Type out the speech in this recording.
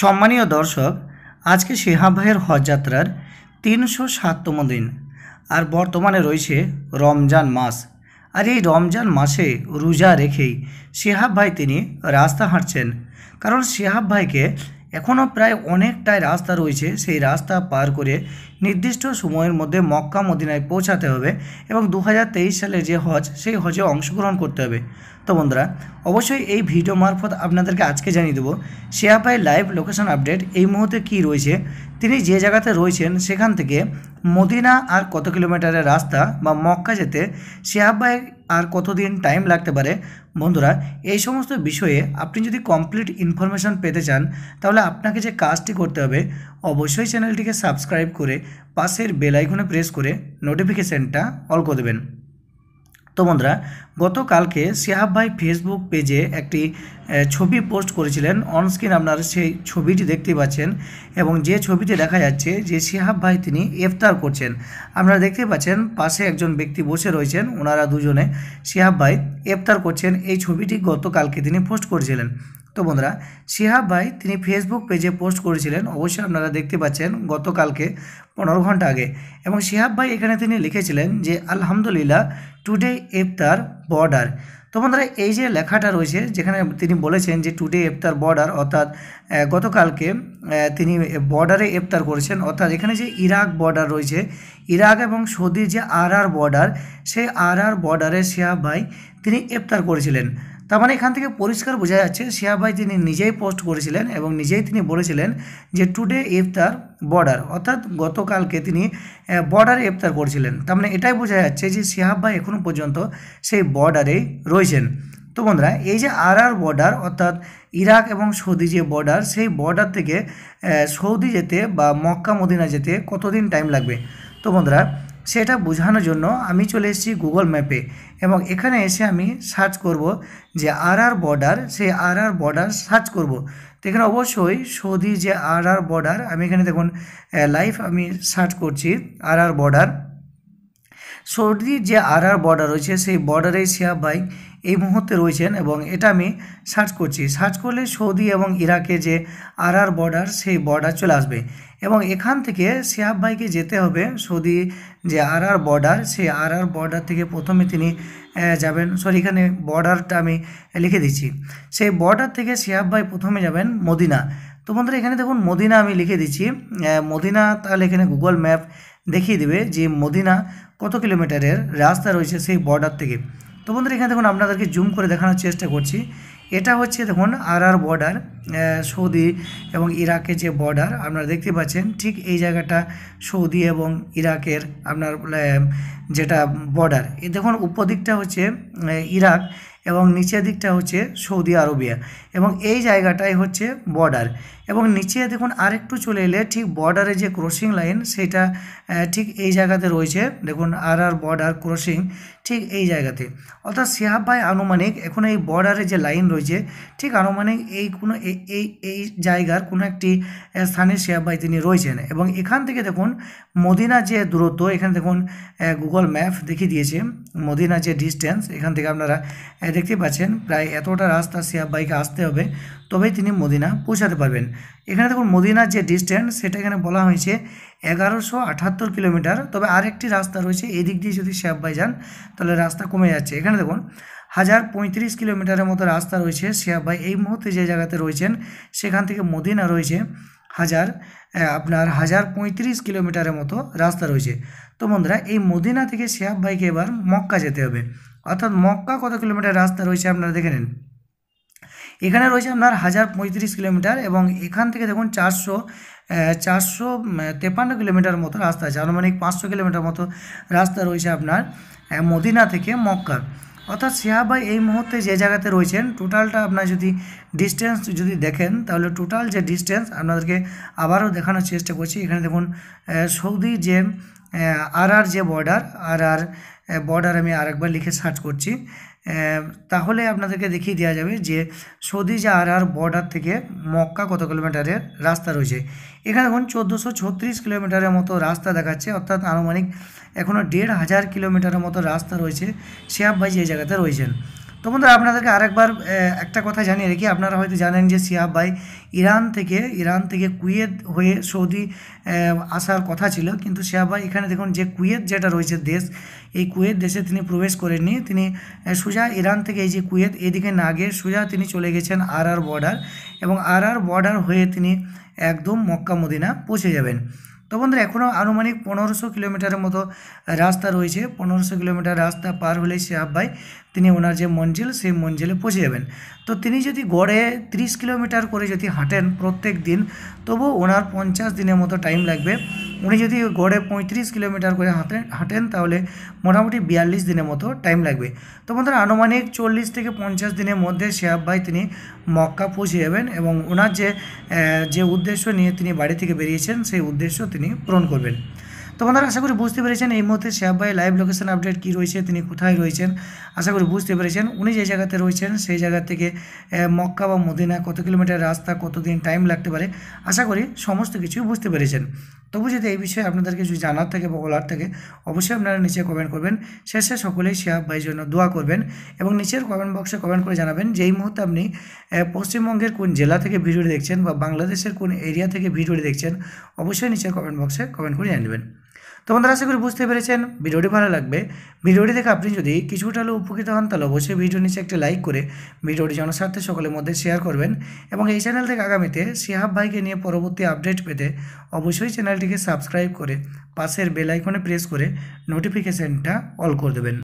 সম্মানীয় দর্শক আজকে সেহাব ভাইয়ের হজযাত্রার তিনশো সাততম দিন আর বর্তমানে রয়েছে রমজান মাস আর এই রমজান মাসে রোজা রেখেই সেহাব ভাই তিনি রাস্তা হাঁটছেন কারণ সেহাব ভাইকে এখনও প্রায় অনেকটাই রাস্তা রয়েছে সেই রাস্তা পার করে নির্দিষ্ট সময়ের মধ্যে মক্কা মদিনায় পৌঁছাতে হবে এবং দু সালে যে হজ সেই হজে অংশগ্রহণ করতে হবে তো বন্ধুরা অবশ্যই এই ভিডিও মারফত আপনাদেরকে আজকে জানিয়ে দেবো শেয়াপাই লাইভ লোকেশন আপডেট এই মুহূর্তে কি রয়েছে তিনি যে জায়গাতে রয়েছেন সেখান থেকে মদিনা আর কত কিলোমিটারের রাস্তা বা মক্কা যেতে শেহাব্বায় আর কতদিন টাইম লাগতে পারে বন্ধুরা এই সমস্ত বিষয়ে আপনি যদি কমপ্লিট ইনফরমেশান পেতে চান তাহলে আপনাকে যে কাজটি করতে হবে অবশ্যই চ্যানেলটিকে সাবস্ক্রাইব করে পাশের বেলাইকনে প্রেস করে নোটিফিকেশানটা অল করে দেবেন তো বন্ধুরা গতকালকে সিহাব ভাই ফেসবুক পেজে একটি ছবি পোস্ট করেছিলেন অনস্ক্রিন আপনারা সেই ছবিটি দেখতে পাচ্ছেন এবং যে ছবিটি দেখা যাচ্ছে যে সিহাব ভাই তিনি এফতার করছেন আপনারা দেখতে পাচ্ছেন পাশে একজন ব্যক্তি বসে রয়েছেন ওনারা দুজনে সিহাব ভাই এফতার করছেন এই ছবিটি গতকালকে তিনি পোস্ট করেছিলেন তো বন্ধুরা শিহাব ভাই তিনি ফেসবুক পেজে পোস্ট করেছিলেন অবশ্যই আপনারা দেখতে পাচ্ছেন গতকালকে পনেরো ঘন্টা আগে এবং শিহাব ভাই এখানে তিনি লিখেছিলেন যে আলহামদুলিল্লাহ টুডে ইফতার বর্ডার তো বন্ধুরা এই যে লেখাটা রয়েছে যেখানে তিনি বলেছেন যে টুডে ইফতার বর্ডার অর্থাৎ গতকালকে তিনি বর্ডারে ইফতার করেছেন অর্থাৎ এখানে যে ইরাক বর্ডার রয়েছে ইরাক এবং সৌদির যে আর আর বর্ডার সেই আর আর বর্ডারে শিহাব ভাই তিনি ইফতার করেছিলেন তার মানে এখান থেকে পরিষ্কার বোঝা যাচ্ছে শিহাব ভাই তিনি নিজেই পোস্ট করেছিলেন এবং নিজেই তিনি বলেছিলেন যে টুডে ইফতার বর্ডার অর্থাৎ গতকালকে তিনি বর্ডার ইফতার করেছিলেন তার মানে এটাই বোঝা যাচ্ছে যে শিহাব ভাই এখনও পর্যন্ত সেই বর্ডারেই রয়েছেন তো বন্ধুরা এই যে আর আর বর্ডার অর্থাৎ ইরাক এবং সৌদি যে বর্ডার সেই বর্ডার থেকে সৌদি যেতে বা মক্কা মদিনা যেতে কতদিন টাইম লাগবে তো বন্ধুরা সেটা বোঝানোর জন্য আমি চলে এসেছি গুগল ম্যাপে এবং এখানে এসে আমি সার্চ করব যে আর আর বর্ডার সেই আর আর বর্ডার সার্চ করব তো এখানে অবশ্যই সৌদি যে আর আর বর্ডার আমি এখানে দেখুন লাইভ আমি সার্চ করছি আর আর বর্ডার সৌদির যে আর আর বর্ডার রয়েছে সেই বর্ডারে সিয়া ভাই এই মুহূর্তে রয়েছেন এবং এটা আমি সার্চ করছি সার্চ করলে সৌদি এবং ইরাকে যে আর আর বর্ডার সেই বর্ডার চলে আসবে এবং এখান থেকে সিয়াব ভাইকে যেতে হবে সৌদি যে আর আর বর্ডার সেই আর আর বর্ডার থেকে প্রথমে তিনি যাবেন সরি এখানে বর্ডারটা আমি লিখে দিচ্ছি সেই বর্ডার থেকে সিয়াব ভাই প্রথমে যাবেন মদিনা তো বন্ধুরা এখানে দেখুন মদিনা আমি লিখে দিচ্ছি মদিনা তাহলে এখানে গুগল ম্যাপ দেখিয়ে দেবে যে মদিনা কত কিলোমিটারের রাস্তা রয়েছে সেই বর্ডার থেকে তো বন্ধুরা এখানে দেখুন আপনাদেরকে জুম করে দেখানোর চেষ্টা করছি এটা হচ্ছে দেখুন আর আর বর্ডার সৌদি এবং ইরাকের যে বর্ডার আপনারা দেখতে পাচ্ছেন ঠিক এই জায়গাটা সৌদি এবং ইরাকের আপনার যেটা বর্ডার এ দেখুন উপদিকটা হচ্ছে ইরাক এবং নিচের দিকটা হচ্ছে সৌদি আরবিয়া এবং এই জায়গাটাই হচ্ছে বর্ডার এবং নিচে দেখুন আরেকটু চলে এলে ঠিক বর্ডারে যে ক্রসিং লাইন সেটা ঠিক এই জায়গাতে রয়েছে দেখুন আর আর বর্ডার ক্রসিং ঠিক এই জায়গাতে অর্থাৎ সিহাব ভাই আনুমানিক এখন এই বর্ডারে যে লাইন রয়েছে ঠিক আনুমানিক এই কোনো এই এই জায়গার কোনো একটি স্থানে সিহাব ভাই তিনি রয়েছেন এবং এখান থেকে দেখুন মদিনা যে দূরত্ব এখানে দেখুন গুগল ম্যাপ দেখিয়ে দিয়েছে মদিনা যে ডিস্টেন্স এখান থেকে আপনারা দেখতেই পাচ্ছেন প্রায় এতটা রাস্তা সিয়া বাইকে আসতে হবে তবেই তিনি মদিনা পৌঁছাতে পারবেন এখানে দেখুন মদিনার যে ডিস্ট্যান্স সেটা এখানে বলা হয়েছে এগারোশো আঠাত্তর কিলোমিটার তবে আরেকটি রাস্তা রয়েছে এদিক দিয়ে যদি সিয়া বাই যান তাহলে রাস্তা কমে যাচ্ছে এখানে দেখুন হাজার পঁয়ত্রিশ কিলোমিটারের মতো রাস্তা রয়েছে সিয়া বাই এই মুহূর্তে যে জায়গাতে রয়েছেন সেখান থেকে মদিনা রয়েছে হাজার আপনার হাজার পঁয়ত্রিশ কিলোমিটারের মতো রাস্তা রয়েছে তো বন্ধুরা এই মদিনা থেকে শিয়াব বাইকে এবার মক্কা যেতে হবে অর্থাৎ মক্কা কত কিলোমিটার রাস্তা রয়েছে আপনারা দেখে নিন এখানে রয়েছে আপনার হাজার পঁয়ত্রিশ কিলোমিটার এবং এখান থেকে দেখুন চারশো চারশো তেপান্ন কিলোমিটার মতো রাস্তা আছে আনুমানিক পাঁচশো কিলোমিটার মতো রাস্তা রয়েছে আপনার মদিনা থেকে মক্কা অর্থাৎ সিহাবাই এই মুহূর্তে যে জায়গাতে রয়েছেন টোটালটা আপনার যদি ডিস্টেন্স যদি দেখেন তাহলে টোটাল যে ডিস্টেন্স আপনাদেরকে আবারও দেখানোর চেষ্টা করছি এখানে দেখুন সৌদি যে আর আর যে বর্ডার আর আর বর্ডার আমি আরেকবার লিখে সার্চ করছি তাহলে আপনাদেরকে দেখিয়ে দেওয়া যাবে যে সৌদি আর আর বর্ডার থেকে মক্কা কত কিলোমিটারের রাস্তা রয়েছে এখানে এখন চোদ্দোশো ছত্রিশ কিলোমিটারের মতো রাস্তা দেখাচ্ছে অর্থাৎ আনুমানিক এখনও দেড় হাজার কিলোমিটারের মতো রাস্তা রয়েছে শেয়াব ভাই এই জায়গাতে রয়েছেন তো বন্ধুরা আপনাদেরকে আরেকবার একটা কথা জানিয়ে রেখি আপনারা হয়তো জানেন যে সিয়াব ভাই ইরান থেকে ইরান থেকে কুয়েত হয়ে সৌদি আসার কথা ছিল কিন্তু সিয়াব ভাই এখানে দেখুন যে কুয়েত যেটা রয়েছে দেশ এই কুয়েত দেশে তিনি প্রবেশ করেননি তিনি সোজা ইরান থেকে এই যে কুয়েত এদিকে না গিয়ে সোজা তিনি চলে গেছেন আর আর বর্ডার এবং আর আর বর্ডার হয়ে তিনি একদম মক্কা মদিনা পৌঁছে যাবেন তো বন্ধুরা এখনও আনুমানিক পনেরোশো কিলোমিটারের মতো রাস্তা রয়েছে পনেরোশো কিলোমিটার রাস্তা পার হলে সিয়াব ভাই তিনি ওনার যে মঞ্জিল সেই মঞ্জিলে পৌঁছে যাবেন তো তিনি যদি গড়ে 30 কিলোমিটার করে যদি হাঁটেন প্রত্যেক দিন তবু ওনার পঞ্চাশ দিনের মতো টাইম লাগবে উনি যদি গড়ে পঁয়ত্রিশ কিলোমিটার করে হাঁটেন হাঁটেন তাহলে মোটামুটি বিয়াল্লিশ দিনের মতো টাইম লাগবে তো বন্ধুরা আনুমানিক চল্লিশ থেকে পঞ্চাশ দিনের মধ্যে শেয়াব ভাই তিনি মক্কা পৌঁছে যাবেন এবং ওনার যে যে উদ্দেশ্য নিয়ে তিনি বাড়ি থেকে বেরিয়েছেন সেই উদ্দেশ্য তিনি পূরণ করবেন তো আশা করি বুঝতে পেরেছেন এই মুহূর্তে শেয়াব ভাই লাইভ লোকেশন আপডেট কী রয়েছে তিনি কোথায় রয়েছেন আশা করি বুঝতে পেরেছেন উনি যে জায়গাতে রয়েছেন সেই জায়গা থেকে মক্কা বা মদিনা কত কিলোমিটার রাস্তা কতদিন টাইম লাগতে পারে আশা করি সমস্ত কিছু বুঝতে পেরেছেন তবু যদি এই বিষয়ে আপনাদের কিছু জানার থাকে বা বলার থাকে অবশ্যই আপনারা নিচে কমেন্ট করবেন শেষে সকলেই শেয়াব ভাইয়ের জন্য দোয়া করবেন এবং নিচের কমেন্ট বক্সে কমেন্ট করে জানাবেন যে এই মুহূর্তে আপনি পশ্চিমবঙ্গের কোন জেলা থেকে ভিডিওটি দেখছেন বা বাংলাদেশের কোন এরিয়া থেকে ভিডিওটি দেখছেন অবশ্যই নিচের কমেন্ট বক্সে কমেন্ট করে জানবেন তো বন্ধুরা আশা করি বুঝতে পেরেছেন ভিডিওটি ভালো লাগবে ভিডিওটি দেখে আপনি যদি কিছুটা হলেও উপকৃত হন তাহলে অবশ্যই ভিডিও নিচে একটি লাইক করে ভিডিওটি জনস্বার্থে সকলের মধ্যে শেয়ার করবেন এবং এই চ্যানেল থেকে আগামীতে শিহাব ভাইকে নিয়ে পরবর্তী আপডেট পেতে অবশ্যই চ্যানেলটিকে সাবস্ক্রাইব করে পাশের বেল আইকনে প্রেস করে নোটিফিকেশানটা অল করে দেবেন